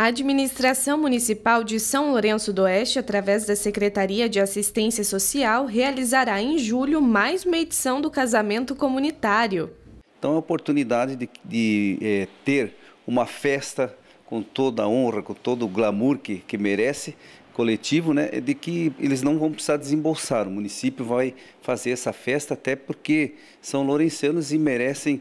A administração municipal de São Lourenço do Oeste, através da Secretaria de Assistência Social, realizará em julho mais uma edição do casamento comunitário. Então, é a oportunidade de, de é, ter uma festa com toda a honra, com todo o glamour que, que merece, coletivo, né, de que eles não vão precisar desembolsar. O município vai fazer essa festa até porque são lourençanos e merecem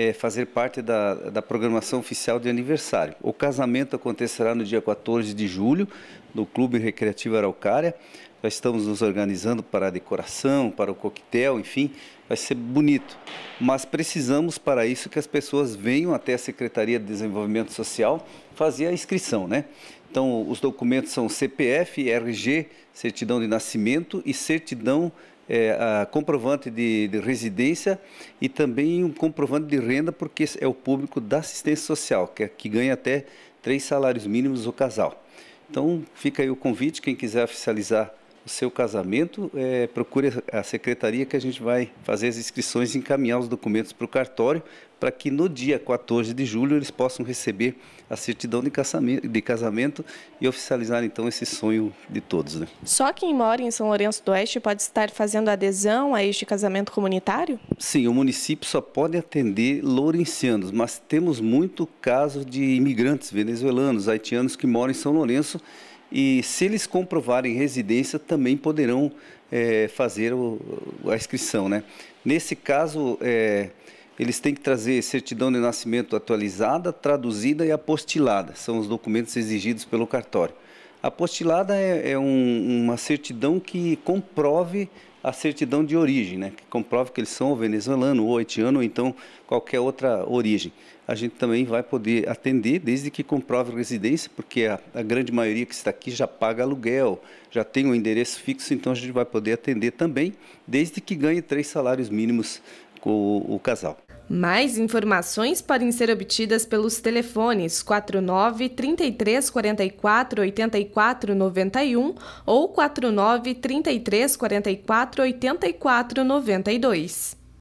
é, fazer parte da, da programação oficial de aniversário. O casamento acontecerá no dia 14 de julho, no Clube Recreativo Araucária. Já estamos nos organizando para a decoração, para o coquetel, enfim, vai ser bonito. Mas precisamos para isso que as pessoas venham até a Secretaria de Desenvolvimento Social fazer a inscrição, né? Então, os documentos são CPF, RG, certidão de nascimento e certidão é, comprovante de, de, residência e também um comprovante de renda, porque é o público da assistência social, que, é, que ganha até três salários mínimos o casal. Então, fica aí o convite, quem quiser oficializar o seu casamento, é, procure a secretaria que a gente vai fazer as inscrições e encaminhar os documentos para o cartório para que no dia 14 de julho eles possam receber a certidão de casamento, de casamento e oficializar então esse sonho de todos. Né? Só quem mora em São Lourenço do Oeste pode estar fazendo adesão a este casamento comunitário? Sim, o município só pode atender lourencianos, mas temos muito caso de imigrantes venezuelanos, haitianos que moram em São Lourenço e se eles comprovarem residência também poderão é, fazer o, a inscrição, né? Nesse caso, é, eles têm que trazer certidão de nascimento atualizada, traduzida e apostilada. São os documentos exigidos pelo cartório. Apostilada é, é um, uma certidão que comprove a certidão de origem, né, que comprove que eles são venezuelano ou haitiano ou então qualquer outra origem. A gente também vai poder atender desde que comprove residência, porque a, a grande maioria que está aqui já paga aluguel, já tem um endereço fixo, então a gente vai poder atender também, desde que ganhe três salários mínimos com o, o casal. Mais informações podem ser obtidas pelos telefones 49 33 44 84 91 ou 49 33 44 84 92.